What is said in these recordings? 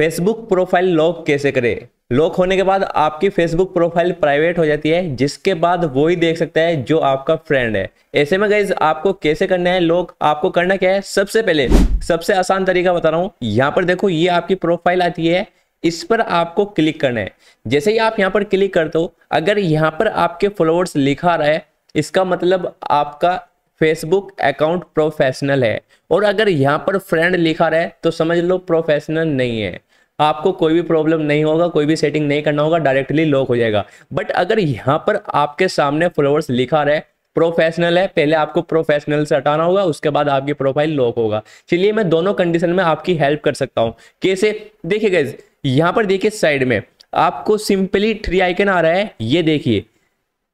Facebook profile lock कैसे करें lock होने के बाद आपकी फेसबुक प्रोफाइल प्राइवेट हो जाती है जिसके बाद वो ही देख सकता है जो आपका फ्रेंड है ऐसे में गई आपको कैसे करना है लॉक आपको करना क्या है सबसे पहले सबसे आसान तरीका बता रहा हूं यहाँ पर देखो ये आपकी प्रोफाइल आती है इस पर आपको क्लिक करना है जैसे ही आप यहाँ पर क्लिक करते हो अगर यहाँ पर आपके फॉलोअर्स लिखा रहा है इसका मतलब आपका फेसबुक अकाउंट प्रोफेशनल है और अगर यहाँ पर फ्रेंड लिखा रहा है तो समझ लो प्रोफेशनल नहीं है आपको कोई भी प्रॉब्लम नहीं होगा कोई भी सेटिंग नहीं करना होगा डायरेक्टली लॉक हो जाएगा बट अगर यहाँ पर आपके सामने फॉलोअर्स लिखा रहे प्रोफेशनल है पहले आपको प्रोफेशनल से हटाना होगा उसके बाद आपकी प्रोफाइल लॉक होगा चलिए मैं दोनों कंडीशन में आपकी हेल्प कर सकता हूँ कैसे देखिए गैस यहाँ पर देखिए साइड में आपको सिंपली थ्री आइकन आ रहा है ये देखिए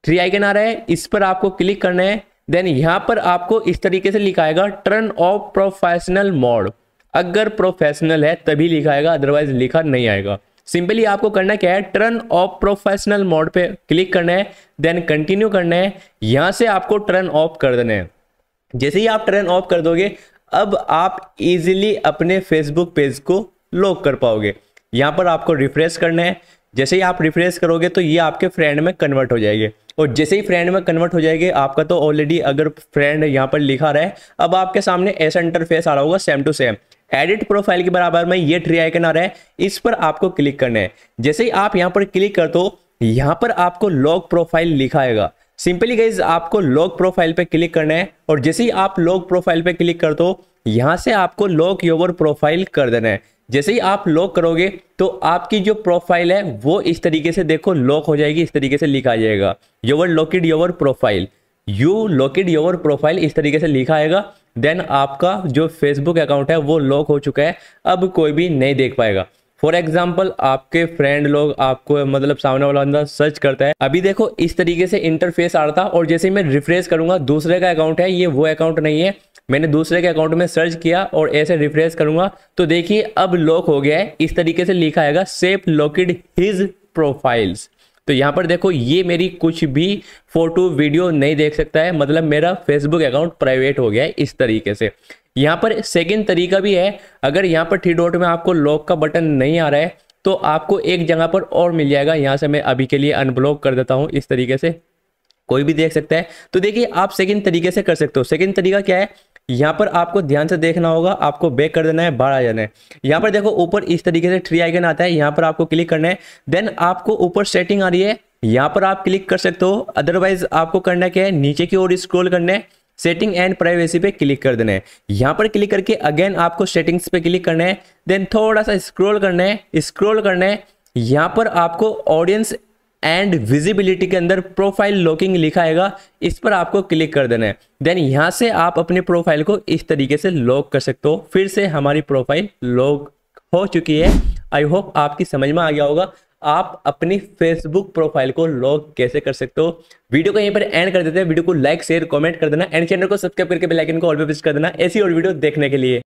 थ्री आइकन आ रहा है इस पर आपको क्लिक करना है देन यहाँ पर आपको इस तरीके से लिखाएगा टर्न ऑफ प्रोफेशनल मोड अगर प्रोफेशनल है तभी लिखा आएगा अदरवाइज लिखा नहीं आएगा सिंपली आपको करना क्या है टर्न ऑफ प्रोफेशनल मोड पे क्लिक करना है देन कंटिन्यू करना है यहां से आपको टर्न ऑफ कर देना है जैसे ही आप टर्न ऑफ कर दोगे अब आप इजिली अपने फेसबुक पेज को लॉक कर पाओगे यहाँ पर आपको रिफ्रेश करना है जैसे ही आप रिफ्रेश करोगे तो ये आपके फ्रेंड में कन्वर्ट हो जाएंगे और जैसे ही फ्रेंड में कन्वर्ट हो जाएंगे आपका तो ऑलरेडी अगर फ्रेंड यहाँ पर लिखा रहा है अब आपके सामने ऐसा इंटरफेस आ रहा होगा same to same edit profile के बराबर में ये ट्री आइकन आ रहा है इस पर आपको क्लिक करना है जैसे ही आप यहाँ पर क्लिक कर दो यहाँ पर आपको लॉग प्रोफाइल लिखाएगा सिंपली गाइज आपको लॉग प्रोफाइल पे क्लिक करना है और जैसे ही आप लॉग प्रोफाइल पे क्लिक कर दो यहाँ से आपको लॉक योवर प्रोफाइल कर देना है जैसे ही आप लॉक करोगे तो आपकी जो प्रोफाइल है वो इस तरीके से देखो लॉक हो जाएगी इस तरीके से लिखा जाएगा your locked your profile you locked your profile इस तरीके से लिखा आएगा देन आपका जो फेसबुक अकाउंट है वो लॉक हो चुका है अब कोई भी नहीं देख पाएगा फॉर एग्जाम्पल आपके फ्रेंड लोग आपको मतलब सामने वाला अंदर सर्च करता है अभी देखो इस तरीके से इंटरफेस आ रहा था और जैसे मैं रिफ्रेश करूंगा दूसरे का अकाउंट है ये वो अकाउंट नहीं है मैंने दूसरे के अकाउंट में सर्च किया और ऐसे रिफ्रेश करूंगा तो देखिए अब लॉक हो गया है इस तरीके से लिखा आएगा सेफ लॉकिड हिज प्रोफाइल्स तो यहाँ पर देखो ये मेरी कुछ भी फोटो वीडियो नहीं देख सकता है मतलब मेरा फेसबुक अकाउंट प्राइवेट हो गया है इस तरीके से यहाँ पर सेकेंड तरीका भी है अगर यहाँ पर थ्री डॉट में आपको लॉक का बटन नहीं आ रहा है तो आपको एक जगह पर और मिल जाएगा यहाँ से मैं अभी के लिए अनब्लॉक कर देता हूँ इस तरीके से कोई भी देख सकता है तो देखिए आप सेकंड तरीके से कर सकते हो सेकंड तरीका क्या है यहाँ पर आपको ध्यान से देखना होगा आपको बैक कर देना है बाहर आ जाना है यहाँ पर देखो ऊपर इस तरीके से थ्री आइकन आता है यहाँ पर आपको क्लिक करना है देन आपको ऊपर सेटिंग आ रही है यहाँ पर आप क्लिक कर सकते हो अदरवाइज आपको करना क्या है नीचे की ओर स्क्रोल करना है सेटिंग एंड प्राइवेसी पे क्लिक कर देना है यहाँ पर क्लिक करके अगेन आपको सेटिंग्स पे क्लिक करना है देन थोड़ा सा स्क्रोल करना है स्क्रोल करना है यहाँ पर आपको ऑडियंस एंड विजिबिलिटी के अंदर प्रोफाइल लॉकिंग लिखा है इस पर आपको क्लिक कर देना है देन यहाँ से आप अपने प्रोफाइल को इस तरीके से लॉक कर सकते हो फिर से हमारी प्रोफाइल लॉक हो चुकी है आई होप आपकी समझ में आ गया होगा आप अपनी फेसबुक प्रोफाइल को लॉक कैसे कर सकते हो वीडियो को यहीं पर एंड कर देते हैं वीडियो को लाइक शेयर कमेंट कर देना एंड चैनल को सब्सक्राइब करके बेल आइकन को ऑल पे प्रेस कर देना ऐसी और वीडियो देखने के लिए